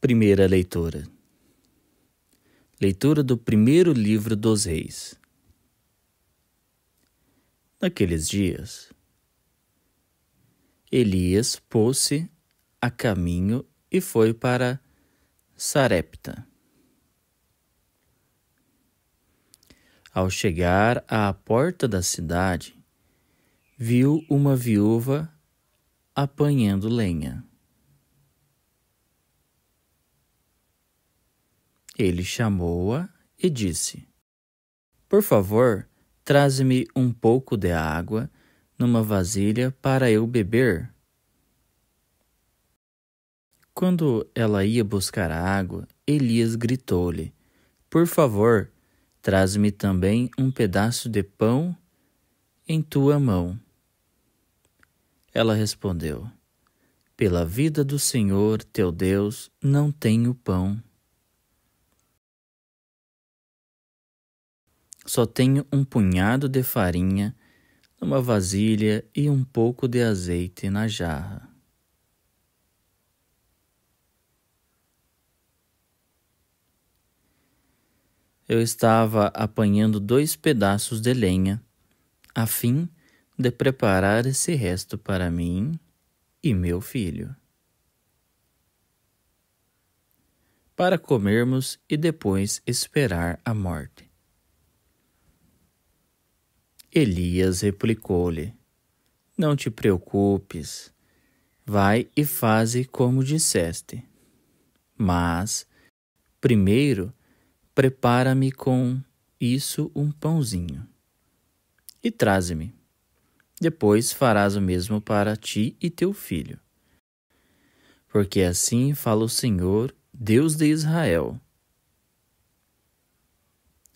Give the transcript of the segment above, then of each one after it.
Primeira leitura. Leitura do primeiro livro dos Reis. Naqueles dias, Elias pôs-se a caminho e foi para Sarepta. Ao chegar à porta da cidade, viu uma viúva apanhando lenha. Ele chamou-a e disse: Por favor, traze-me um pouco de água numa vasilha para eu beber. Quando ela ia buscar a água, Elias gritou-lhe: Por favor, traze-me também um pedaço de pão em tua mão. Ela respondeu: Pela vida do Senhor teu Deus, não tenho pão Só tenho um punhado de farinha numa vasilha e um pouco de azeite na jarra. Eu estava apanhando dois pedaços de lenha, a fim de preparar esse resto para mim e meu filho. Para comermos e depois esperar a morte. Elias replicou-lhe: Não te preocupes, vai e faze como disseste. Mas, primeiro, prepara-me com isso um pãozinho e traze-me. Depois farás o mesmo para ti e teu filho. Porque assim fala o Senhor, Deus de Israel.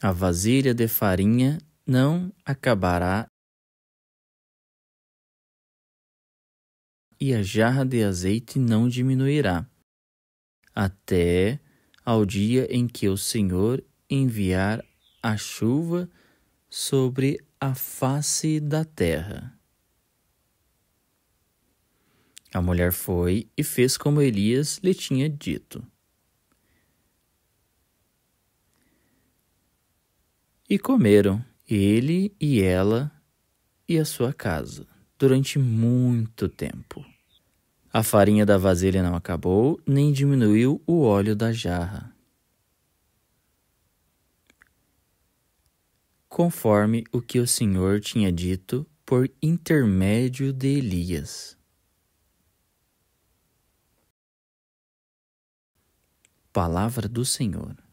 A vasilha de farinha não acabará e a jarra de azeite não diminuirá, até ao dia em que o Senhor enviar a chuva sobre a face da terra. A mulher foi e fez como Elias lhe tinha dito. E comeram ele e ela e a sua casa durante muito tempo. A farinha da vasilha não acabou, nem diminuiu o óleo da jarra. Conforme o que o Senhor tinha dito por intermédio de Elias. Palavra do Senhor.